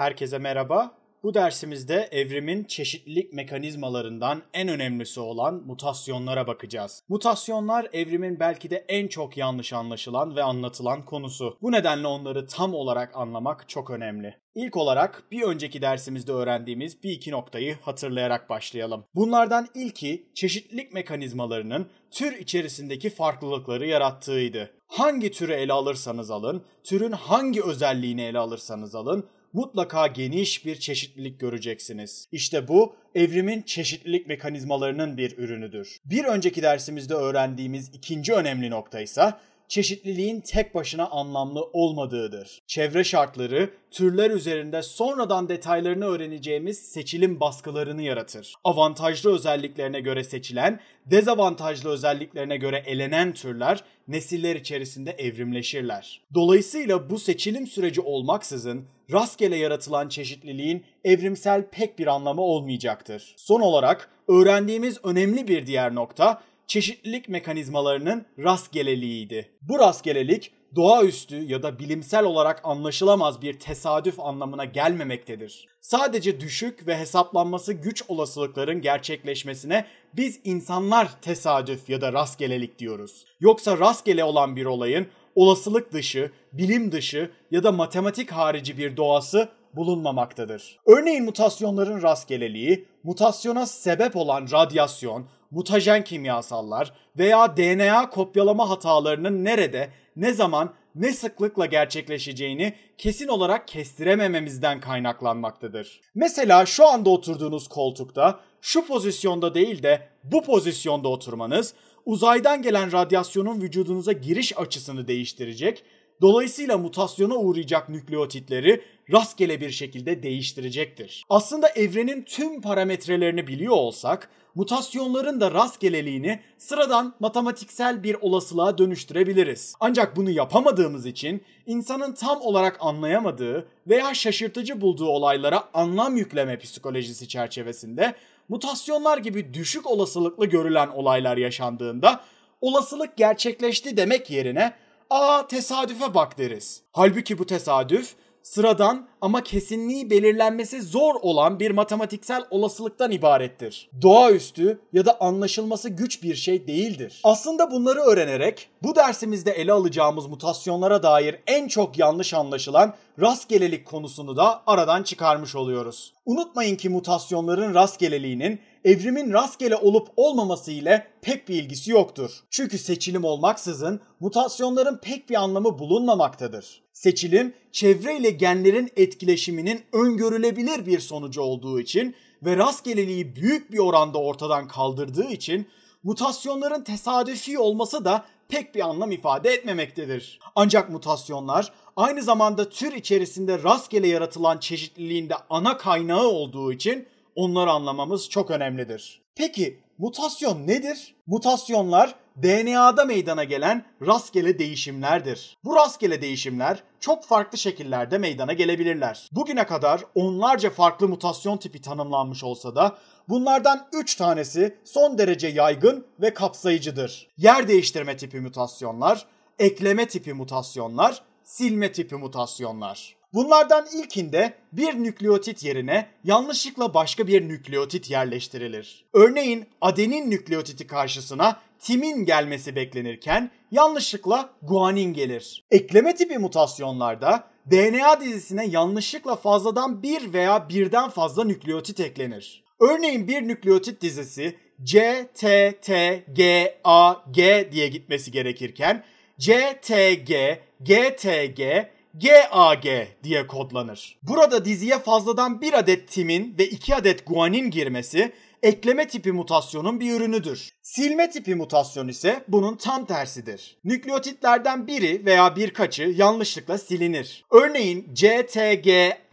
Herkese merhaba. Bu dersimizde evrimin çeşitlilik mekanizmalarından en önemlisi olan mutasyonlara bakacağız. Mutasyonlar evrimin belki de en çok yanlış anlaşılan ve anlatılan konusu. Bu nedenle onları tam olarak anlamak çok önemli. İlk olarak bir önceki dersimizde öğrendiğimiz bir iki noktayı hatırlayarak başlayalım. Bunlardan ilki çeşitlilik mekanizmalarının tür içerisindeki farklılıkları yarattığıydı. Hangi türü ele alırsanız alın, türün hangi özelliğini ele alırsanız alın, mutlaka geniş bir çeşitlilik göreceksiniz. İşte bu evrimin çeşitlilik mekanizmalarının bir ürünüdür. Bir önceki dersimizde öğrendiğimiz ikinci önemli nokta ise çeşitliliğin tek başına anlamlı olmadığıdır. Çevre şartları türler üzerinde sonradan detaylarını öğreneceğimiz seçilim baskılarını yaratır. Avantajlı özelliklerine göre seçilen, dezavantajlı özelliklerine göre elenen türler nesiller içerisinde evrimleşirler. Dolayısıyla bu seçilim süreci olmaksızın rastgele yaratılan çeşitliliğin evrimsel pek bir anlamı olmayacaktır. Son olarak öğrendiğimiz önemli bir diğer nokta çeşitlilik mekanizmalarının rastgeleliğiydi. Bu rastgelelik doğaüstü ya da bilimsel olarak anlaşılamaz bir tesadüf anlamına gelmemektedir. Sadece düşük ve hesaplanması güç olasılıkların gerçekleşmesine biz insanlar tesadüf ya da rastgelelik diyoruz. Yoksa rastgele olan bir olayın olasılık dışı, bilim dışı ya da matematik harici bir doğası bulunmamaktadır. Örneğin mutasyonların rastgeleliği, mutasyona sebep olan radyasyon, mutajen kimyasallar veya DNA kopyalama hatalarının nerede ne zaman, ne sıklıkla gerçekleşeceğini kesin olarak kestiremememizden kaynaklanmaktadır. Mesela şu anda oturduğunuz koltukta şu pozisyonda değil de bu pozisyonda oturmanız uzaydan gelen radyasyonun vücudunuza giriş açısını değiştirecek, dolayısıyla mutasyona uğrayacak nükleotitleri rastgele bir şekilde değiştirecektir. Aslında evrenin tüm parametrelerini biliyor olsak mutasyonların da rastgeleliğini sıradan matematiksel bir olasılığa dönüştürebiliriz. Ancak bunu yapamadığımız için insanın tam olarak anlayamadığı veya şaşırtıcı bulduğu olaylara anlam yükleme psikolojisi çerçevesinde mutasyonlar gibi düşük olasılıklı görülen olaylar yaşandığında olasılık gerçekleşti demek yerine aa tesadüfe bak deriz. Halbuki bu tesadüf sıradan ama kesinliği belirlenmesi zor olan bir matematiksel olasılıktan ibarettir. Doğaüstü ya da anlaşılması güç bir şey değildir. Aslında bunları öğrenerek bu dersimizde ele alacağımız mutasyonlara dair en çok yanlış anlaşılan rastgelelik konusunu da aradan çıkarmış oluyoruz. Unutmayın ki mutasyonların rastgeleliğinin evrimin rastgele olup olmaması ile pek bir ilgisi yoktur. Çünkü seçilim olmaksızın mutasyonların pek bir anlamı bulunmamaktadır. Seçilim çevre ile genlerin et etkileşiminin öngörülebilir bir sonucu olduğu için ve rastgeleliği büyük bir oranda ortadan kaldırdığı için mutasyonların tesadüfi olması da pek bir anlam ifade etmemektedir. Ancak mutasyonlar aynı zamanda tür içerisinde rastgele yaratılan çeşitliliğin de ana kaynağı olduğu için onları anlamamız çok önemlidir. Peki mutasyon nedir? Mutasyonlar DNA'da meydana gelen rastgele değişimlerdir. Bu rastgele değişimler çok farklı şekillerde meydana gelebilirler. Bugüne kadar onlarca farklı mutasyon tipi tanımlanmış olsa da bunlardan 3 tanesi son derece yaygın ve kapsayıcıdır. Yer değiştirme tipi mutasyonlar, ekleme tipi mutasyonlar, silme tipi mutasyonlar. Bunlardan ilkinde bir nükleotit yerine yanlışlıkla başka bir nükleotit yerleştirilir. Örneğin adenin nükleotiti karşısına timin gelmesi beklenirken yanlışlıkla guanin gelir. Ekleme tipi mutasyonlarda DNA dizisine yanlışlıkla fazladan bir veya birden fazla nükleotit eklenir. Örneğin bir nükleotit dizisi C, T, T, G, A, G diye gitmesi gerekirken C, T, G, G, T, G, GAG diye kodlanır. Burada diziye fazladan bir adet timin ve iki adet guanin girmesi ekleme tipi mutasyonun bir ürünüdür. Silme tipi mutasyon ise bunun tam tersidir. Nükleotitlerden biri veya birkaçı yanlışlıkla silinir. Örneğin CTG,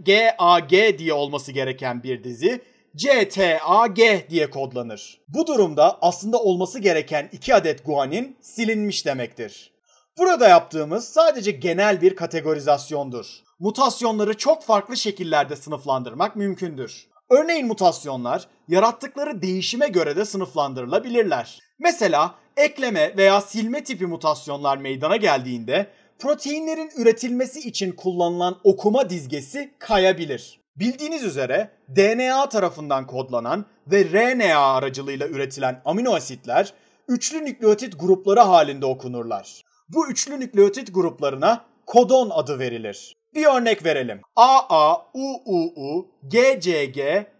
GAG diye olması gereken bir dizi CTAG diye kodlanır. Bu durumda aslında olması gereken iki adet guanin silinmiş demektir. Burada yaptığımız sadece genel bir kategorizasyondur. Mutasyonları çok farklı şekillerde sınıflandırmak mümkündür. Örneğin mutasyonlar yarattıkları değişime göre de sınıflandırılabilirler. Mesela ekleme veya silme tipi mutasyonlar meydana geldiğinde proteinlerin üretilmesi için kullanılan okuma dizgesi kayabilir. Bildiğiniz üzere DNA tarafından kodlanan ve RNA aracılığıyla üretilen amino asitler üçlü nükleotit grupları halinde okunurlar. Bu üçlü nükleotit gruplarına kodon adı verilir. Bir örnek verelim. AA, UUU, GCG,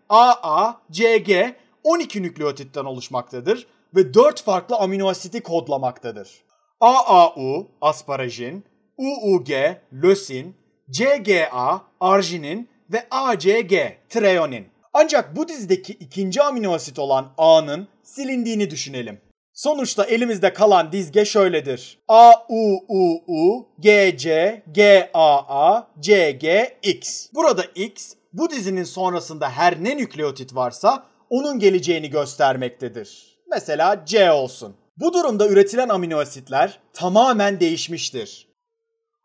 AA, CG 12 nükleotitten oluşmaktadır ve 4 farklı amino asiti kodlamaktadır. AAU asparajin, UUG lösin, CGA arginin ve ACG treonin. Ancak bu dizdeki ikinci amino asit olan A'nın silindiğini düşünelim. Sonuçta elimizde kalan dizge şöyledir. A U U U G C G A A C G X. Burada X bu dizinin sonrasında her ne nükleotit varsa onun geleceğini göstermektedir. Mesela C olsun. Bu durumda üretilen amino asitler tamamen değişmiştir.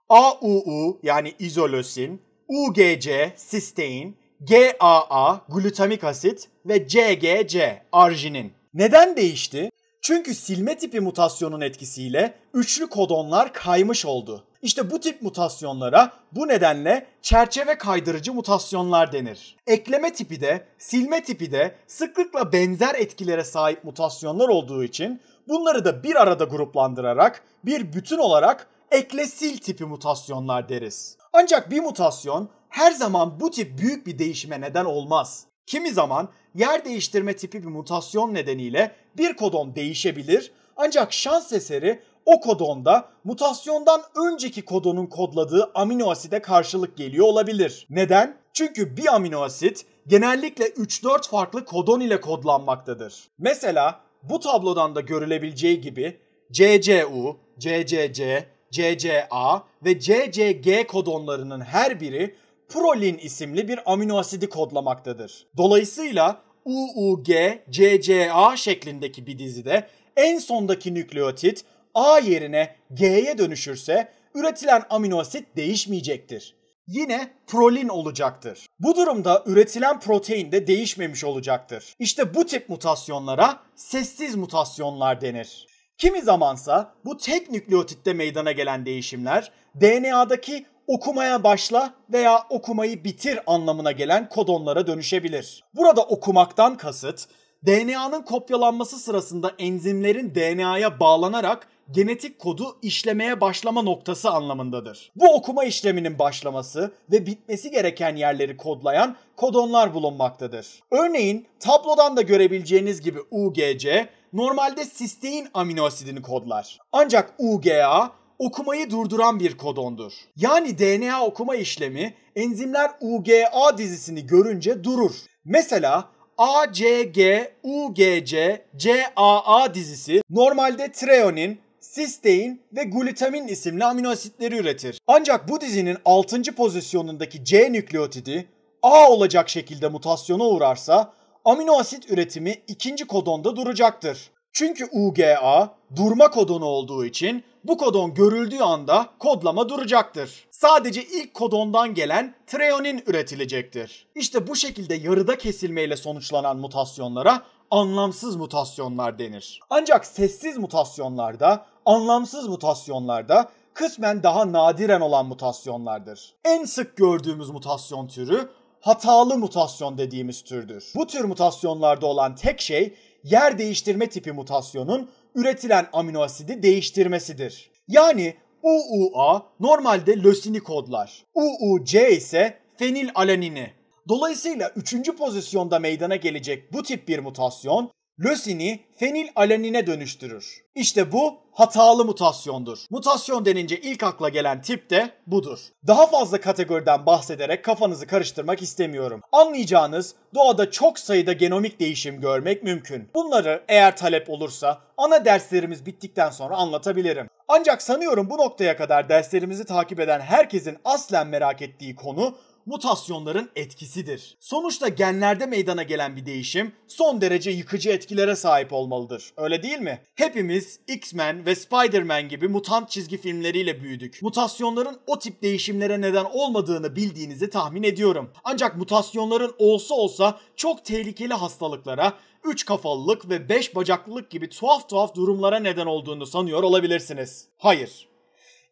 AUU yani izolosin, UGC sistein, GAA glutamik asit ve CGC arginin. Neden değişti? Çünkü silme tipi mutasyonun etkisiyle üçlü kodonlar kaymış oldu. İşte bu tip mutasyonlara bu nedenle çerçeve kaydırıcı mutasyonlar denir. Ekleme tipi de silme tipi de sıklıkla benzer etkilere sahip mutasyonlar olduğu için bunları da bir arada gruplandırarak bir bütün olarak eklesil tipi mutasyonlar deriz. Ancak bir mutasyon her zaman bu tip büyük bir değişime neden olmaz. Kimi zaman yer değiştirme tipi bir mutasyon nedeniyle bir kodon değişebilir ancak şans eseri o kodonda mutasyondan önceki kodonun kodladığı amino aside karşılık geliyor olabilir. Neden? Çünkü bir amino asit genellikle 3-4 farklı kodon ile kodlanmaktadır. Mesela bu tablodan da görülebileceği gibi CCU, CCC, CCA ve CCG kodonlarının her biri prolin isimli bir amino asidi kodlamaktadır. Dolayısıyla UUG, CCA şeklindeki bir dizide en sondaki nükleotit A yerine G'ye dönüşürse üretilen amino asit değişmeyecektir. Yine prolin olacaktır. Bu durumda üretilen protein de değişmemiş olacaktır. İşte bu tip mutasyonlara sessiz mutasyonlar denir. Kimi zamansa bu tek nükleotitte meydana gelen değişimler DNA'daki okumaya başla veya okumayı bitir anlamına gelen kodonlara dönüşebilir. Burada okumaktan kasıt DNA'nın kopyalanması sırasında enzimlerin DNA'ya bağlanarak genetik kodu işlemeye başlama noktası anlamındadır. Bu okuma işleminin başlaması ve bitmesi gereken yerleri kodlayan kodonlar bulunmaktadır. Örneğin tablodan da görebileceğiniz gibi UGC normalde sistein aminoasidini kodlar. Ancak UGA okumayı durduran bir kodondur. Yani DNA okuma işlemi enzimler UGA dizisini görünce durur. Mesela ACG, UGC, CAA dizisi normalde treonin, sistein ve glutamin isimli amino asitleri üretir. Ancak bu dizinin 6. pozisyonundaki C nükleotidi A olacak şekilde mutasyona uğrarsa amino asit üretimi ikinci kodonda duracaktır. Çünkü UGA durma kodonu olduğu için bu kodon görüldüğü anda kodlama duracaktır. Sadece ilk kodondan gelen treonin üretilecektir. İşte bu şekilde yarıda kesilmeyle sonuçlanan mutasyonlara anlamsız mutasyonlar denir. Ancak sessiz mutasyonlarda, anlamsız mutasyonlarda kısmen daha nadiren olan mutasyonlardır. En sık gördüğümüz mutasyon türü hatalı mutasyon dediğimiz türdür. Bu tür mutasyonlarda olan tek şey yer değiştirme tipi mutasyonun üretilen amino asidi değiştirmesidir. Yani UUA normalde lösini kodlar. UUC ise fenil alanini. Dolayısıyla 3. pozisyonda meydana gelecek bu tip bir mutasyon lösini fenil alanine dönüştürür. İşte bu hatalı mutasyondur. Mutasyon denince ilk akla gelen tip de budur. Daha fazla kategoriden bahsederek kafanızı karıştırmak istemiyorum. Anlayacağınız doğada çok sayıda genomik değişim görmek mümkün. Bunları eğer talep olursa ana derslerimiz bittikten sonra anlatabilirim. Ancak sanıyorum bu noktaya kadar derslerimizi takip eden herkesin aslen merak ettiği konu mutasyonların etkisidir. Sonuçta genlerde meydana gelen bir değişim son derece yıkıcı etkilere sahip olmalıdır. Öyle değil mi? Hepimiz X-Men ve Spider-Man gibi mutant çizgi filmleriyle büyüdük. Mutasyonların o tip değişimlere neden olmadığını bildiğinizi tahmin ediyorum. Ancak mutasyonların olsa olsa çok tehlikeli hastalıklara, üç kafalılık ve beş bacaklılık gibi tuhaf tuhaf durumlara neden olduğunu sanıyor olabilirsiniz. Hayır.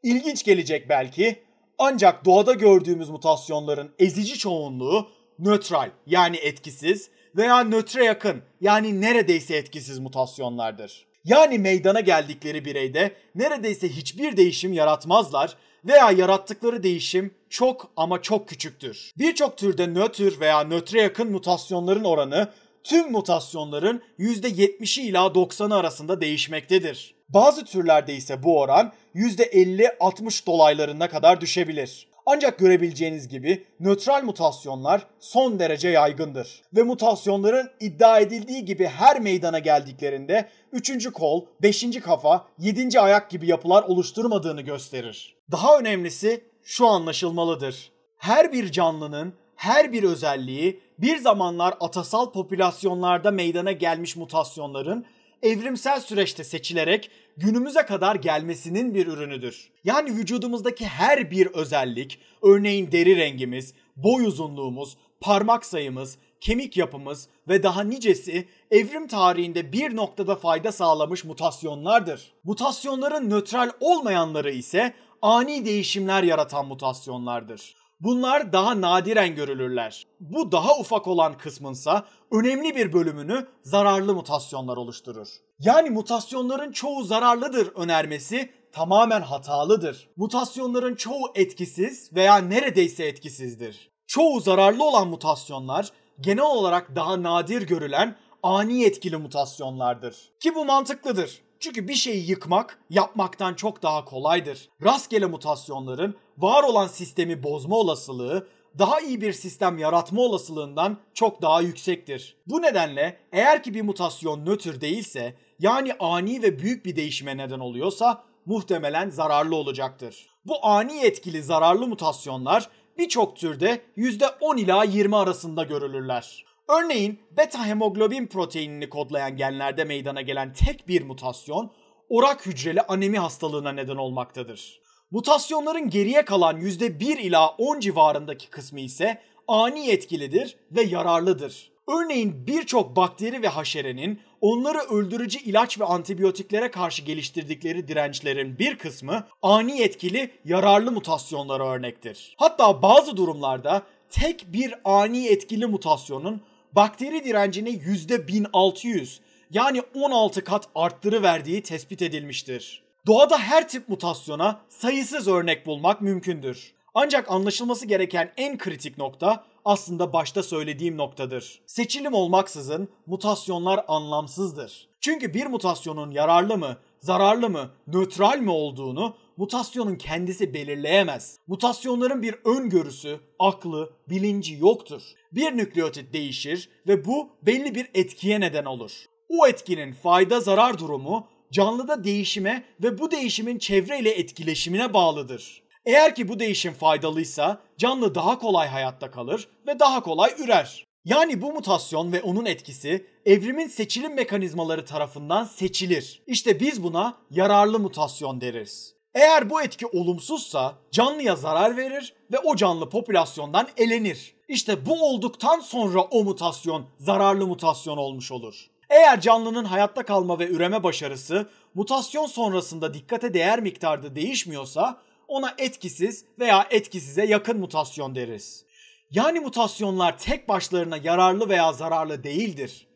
İlginç gelecek belki ancak doğada gördüğümüz mutasyonların ezici çoğunluğu nötral yani etkisiz veya nötre yakın yani neredeyse etkisiz mutasyonlardır. Yani meydana geldikleri bireyde neredeyse hiçbir değişim yaratmazlar veya yarattıkları değişim çok ama çok küçüktür. Birçok türde nötr veya nötre yakın mutasyonların oranı tüm mutasyonların %70'i ila 90'ı arasında değişmektedir. Bazı türlerde ise bu oran %50-60 dolaylarına kadar düşebilir. Ancak görebileceğiniz gibi nötral mutasyonlar son derece yaygındır. Ve mutasyonların iddia edildiği gibi her meydana geldiklerinde 3. kol, 5. kafa, 7. ayak gibi yapılar oluşturmadığını gösterir. Daha önemlisi şu anlaşılmalıdır. Her bir canlının her bir özelliği bir zamanlar atasal popülasyonlarda meydana gelmiş mutasyonların evrimsel süreçte seçilerek günümüze kadar gelmesinin bir ürünüdür. Yani vücudumuzdaki her bir özellik, örneğin deri rengimiz, boy uzunluğumuz, parmak sayımız, kemik yapımız ve daha nicesi evrim tarihinde bir noktada fayda sağlamış mutasyonlardır. Mutasyonların nötral olmayanları ise ani değişimler yaratan mutasyonlardır. Bunlar daha nadiren görülürler. Bu daha ufak olan kısmınsa önemli bir bölümünü zararlı mutasyonlar oluşturur. Yani mutasyonların çoğu zararlıdır önermesi tamamen hatalıdır. Mutasyonların çoğu etkisiz veya neredeyse etkisizdir. Çoğu zararlı olan mutasyonlar genel olarak daha nadir görülen ani etkili mutasyonlardır. Ki bu mantıklıdır. Çünkü bir şeyi yıkmak yapmaktan çok daha kolaydır. Rastgele mutasyonların var olan sistemi bozma olasılığı daha iyi bir sistem yaratma olasılığından çok daha yüksektir. Bu nedenle eğer ki bir mutasyon nötr değilse yani ani ve büyük bir değişime neden oluyorsa muhtemelen zararlı olacaktır. Bu ani etkili zararlı mutasyonlar birçok türde %10 ila 20 arasında görülürler. Örneğin beta hemoglobin proteinini kodlayan genlerde meydana gelen tek bir mutasyon orak hücreli anemi hastalığına neden olmaktadır. Mutasyonların geriye kalan %1 ila 10 civarındaki kısmı ise ani etkilidir ve yararlıdır. Örneğin birçok bakteri ve haşerenin onları öldürücü ilaç ve antibiyotiklere karşı geliştirdikleri dirençlerin bir kısmı ani etkili yararlı mutasyonlara örnektir. Hatta bazı durumlarda tek bir ani etkili mutasyonun bakteri direncini %1600 yani 16 kat verdiği tespit edilmiştir. Doğada her tip mutasyona sayısız örnek bulmak mümkündür. Ancak anlaşılması gereken en kritik nokta aslında başta söylediğim noktadır. Seçilim olmaksızın mutasyonlar anlamsızdır. Çünkü bir mutasyonun yararlı mı, zararlı mı, nötral mi olduğunu mutasyonun kendisi belirleyemez. Mutasyonların bir öngörüsü, aklı, bilinci yoktur bir nükleotit değişir ve bu belli bir etkiye neden olur. O etkinin fayda zarar durumu canlıda değişime ve bu değişimin çevreyle etkileşimine bağlıdır. Eğer ki bu değişim faydalıysa canlı daha kolay hayatta kalır ve daha kolay ürer. Yani bu mutasyon ve onun etkisi evrimin seçilim mekanizmaları tarafından seçilir. İşte biz buna yararlı mutasyon deriz. Eğer bu etki olumsuzsa canlıya zarar verir ve o canlı popülasyondan elenir. İşte bu olduktan sonra o mutasyon zararlı mutasyon olmuş olur. Eğer canlının hayatta kalma ve üreme başarısı mutasyon sonrasında dikkate değer miktarda değişmiyorsa ona etkisiz veya etkisize yakın mutasyon deriz. Yani mutasyonlar tek başlarına yararlı veya zararlı değildir.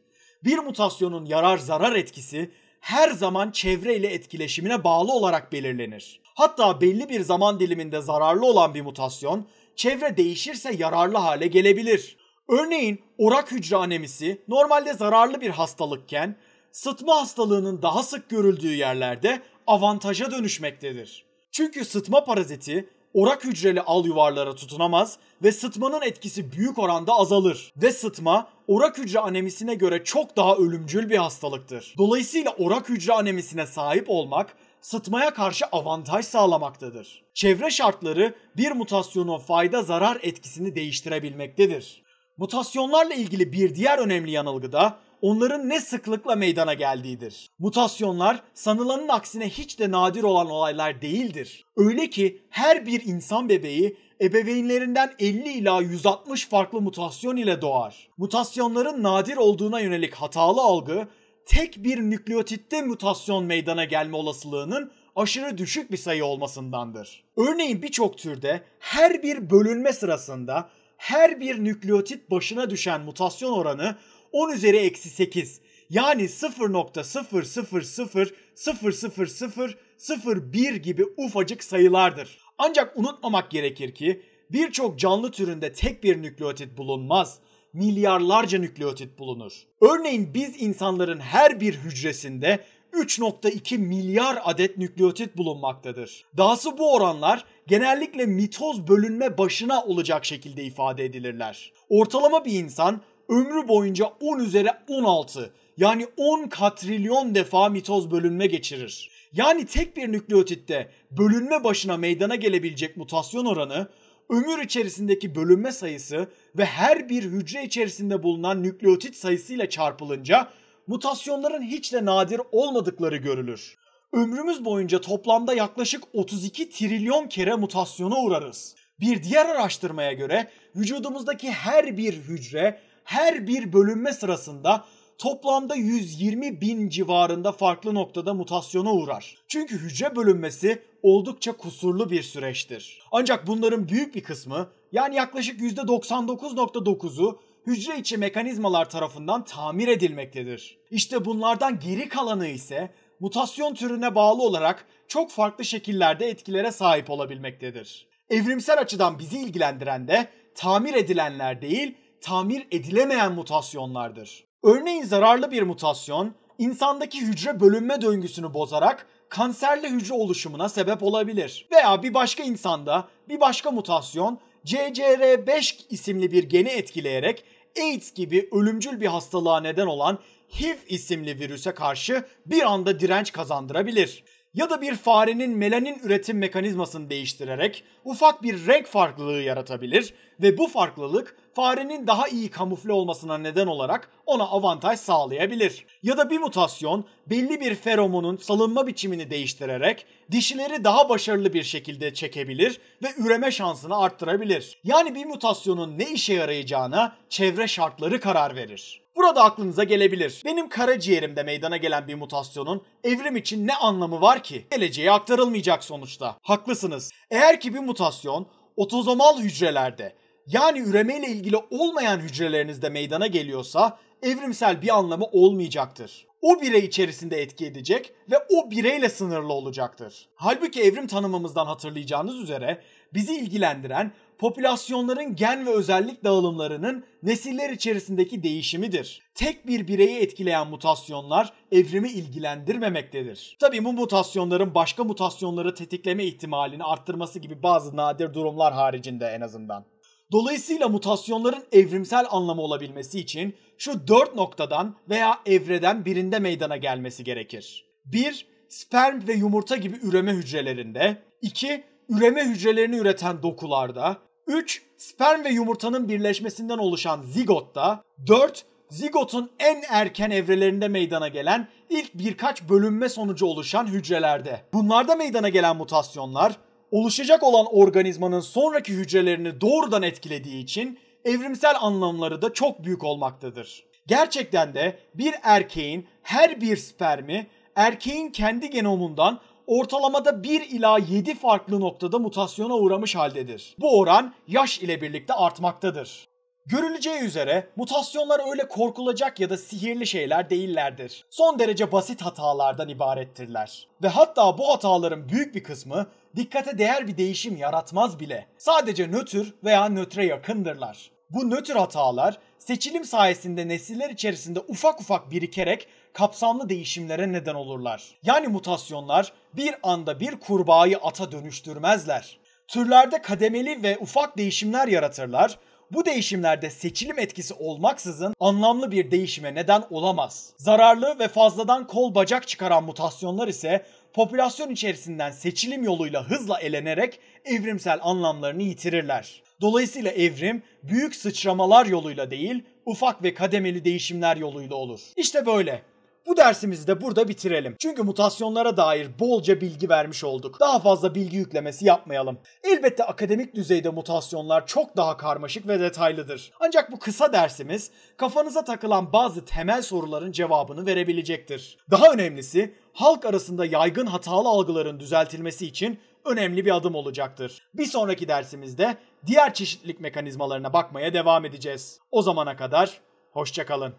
Bir mutasyonun yarar zarar etkisi her zaman çevre ile etkileşimine bağlı olarak belirlenir. Hatta belli bir zaman diliminde zararlı olan bir mutasyon çevre değişirse yararlı hale gelebilir. Örneğin orak hücre anemisi normalde zararlı bir hastalıkken sıtma hastalığının daha sık görüldüğü yerlerde avantaja dönüşmektedir. Çünkü sıtma paraziti orak hücreli al yuvarlara tutunamaz ve sıtmanın etkisi büyük oranda azalır. Ve sıtma orak hücre anemisine göre çok daha ölümcül bir hastalıktır. Dolayısıyla orak hücre anemisine sahip olmak sıtmaya karşı avantaj sağlamaktadır. Çevre şartları bir mutasyonun fayda zarar etkisini değiştirebilmektedir. Mutasyonlarla ilgili bir diğer önemli yanılgı da onların ne sıklıkla meydana geldiğidir. Mutasyonlar sanılanın aksine hiç de nadir olan olaylar değildir. Öyle ki her bir insan bebeği ebeveynlerinden 50 ila 160 farklı mutasyon ile doğar. Mutasyonların nadir olduğuna yönelik hatalı algı tek bir nükleotitte mutasyon meydana gelme olasılığının aşırı düşük bir sayı olmasındandır. Örneğin birçok türde her bir bölünme sırasında her bir nükleotit başına düşen mutasyon oranı 10 üzeri eksi 8 yani 0.000000001 gibi ufacık sayılardır. Ancak unutmamak gerekir ki birçok canlı türünde tek bir nükleotit bulunmaz. Milyarlarca nükleotit bulunur. Örneğin biz insanların her bir hücresinde 3.2 milyar adet nükleotit bulunmaktadır. Dahası bu oranlar genellikle mitoz bölünme başına olacak şekilde ifade edilirler. Ortalama bir insan ömrü boyunca 10 üzeri 16 yani 10 katrilyon defa mitoz bölünme geçirir. Yani tek bir nükleotitte bölünme başına meydana gelebilecek mutasyon oranı, ömür içerisindeki bölünme sayısı ve her bir hücre içerisinde bulunan nükleotit sayısıyla çarpılınca mutasyonların hiç de nadir olmadıkları görülür. Ömrümüz boyunca toplamda yaklaşık 32 trilyon kere mutasyona uğrarız. Bir diğer araştırmaya göre vücudumuzdaki her bir hücre her bir bölünme sırasında toplamda 120 bin civarında farklı noktada mutasyona uğrar. Çünkü hücre bölünmesi oldukça kusurlu bir süreçtir. Ancak bunların büyük bir kısmı yani yaklaşık %99.9'u hücre içi mekanizmalar tarafından tamir edilmektedir. İşte bunlardan geri kalanı ise mutasyon türüne bağlı olarak çok farklı şekillerde etkilere sahip olabilmektedir. Evrimsel açıdan bizi ilgilendiren de tamir edilenler değil, tamir edilemeyen mutasyonlardır. Örneğin zararlı bir mutasyon insandaki hücre bölünme döngüsünü bozarak kanserli hücre oluşumuna sebep olabilir. Veya bir başka insanda bir başka mutasyon CCR5 isimli bir geni etkileyerek AIDS gibi ölümcül bir hastalığa neden olan HIV isimli virüse karşı bir anda direnç kazandırabilir ya da bir farenin melanin üretim mekanizmasını değiştirerek ufak bir renk farklılığı yaratabilir ve bu farklılık farenin daha iyi kamufle olmasına neden olarak ona avantaj sağlayabilir. Ya da bir mutasyon belli bir feromonun salınma biçimini değiştirerek dişileri daha başarılı bir şekilde çekebilir ve üreme şansını arttırabilir. Yani bir mutasyonun ne işe yarayacağına çevre şartları karar verir. Burada aklınıza gelebilir. Benim karaciğerimde meydana gelen bir mutasyonun evrim için ne anlamı var ki? Geleceğe aktarılmayacak sonuçta. Haklısınız. Eğer ki bir mutasyon otozomal hücrelerde yani üremeyle ilgili olmayan hücrelerinizde meydana geliyorsa evrimsel bir anlamı olmayacaktır. O birey içerisinde etki edecek ve o bireyle sınırlı olacaktır. Halbuki evrim tanımımızdan hatırlayacağınız üzere bizi ilgilendiren popülasyonların gen ve özellik dağılımlarının nesiller içerisindeki değişimidir. Tek bir bireyi etkileyen mutasyonlar evrimi ilgilendirmemektedir. Tabi bu mutasyonların başka mutasyonları tetikleme ihtimalini arttırması gibi bazı nadir durumlar haricinde en azından. Dolayısıyla mutasyonların evrimsel anlamı olabilmesi için şu dört noktadan veya evreden birinde meydana gelmesi gerekir. 1- Sperm ve yumurta gibi üreme hücrelerinde. 2- üreme hücrelerini üreten dokularda, 3. Sperm ve yumurtanın birleşmesinden oluşan zigotta, 4. Zigotun en erken evrelerinde meydana gelen ilk birkaç bölünme sonucu oluşan hücrelerde. Bunlarda meydana gelen mutasyonlar oluşacak olan organizmanın sonraki hücrelerini doğrudan etkilediği için evrimsel anlamları da çok büyük olmaktadır. Gerçekten de bir erkeğin her bir spermi erkeğin kendi genomundan ortalamada 1 ila 7 farklı noktada mutasyona uğramış haldedir. Bu oran yaş ile birlikte artmaktadır. Görüleceği üzere mutasyonlar öyle korkulacak ya da sihirli şeyler değillerdir. Son derece basit hatalardan ibarettirler. Ve hatta bu hataların büyük bir kısmı dikkate değer bir değişim yaratmaz bile. Sadece nötr veya nötre yakındırlar. Bu nötr hatalar seçilim sayesinde nesiller içerisinde ufak ufak birikerek kapsamlı değişimlere neden olurlar. Yani mutasyonlar bir anda bir kurbağayı ata dönüştürmezler. Türlerde kademeli ve ufak değişimler yaratırlar. Bu değişimlerde seçilim etkisi olmaksızın anlamlı bir değişime neden olamaz. Zararlı ve fazladan kol bacak çıkaran mutasyonlar ise popülasyon içerisinden seçilim yoluyla hızla elenerek evrimsel anlamlarını yitirirler. Dolayısıyla evrim büyük sıçramalar yoluyla değil, ufak ve kademeli değişimler yoluyla olur. İşte böyle. Bu dersimizi de burada bitirelim. Çünkü mutasyonlara dair bolca bilgi vermiş olduk. Daha fazla bilgi yüklemesi yapmayalım. Elbette akademik düzeyde mutasyonlar çok daha karmaşık ve detaylıdır. Ancak bu kısa dersimiz kafanıza takılan bazı temel soruların cevabını verebilecektir. Daha önemlisi halk arasında yaygın hatalı algıların düzeltilmesi için önemli bir adım olacaktır. Bir sonraki dersimizde diğer çeşitlilik mekanizmalarına bakmaya devam edeceğiz. O zamana kadar hoşçakalın.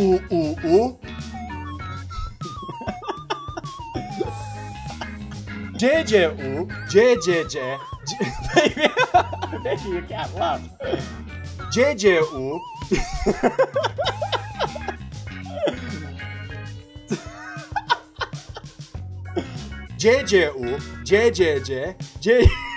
ooh, ooh, ooh. JJ, ooh, JJJ, baby, baby, you can't laugh. JJ, ooh. JJ, ooh, JJJ, JJ.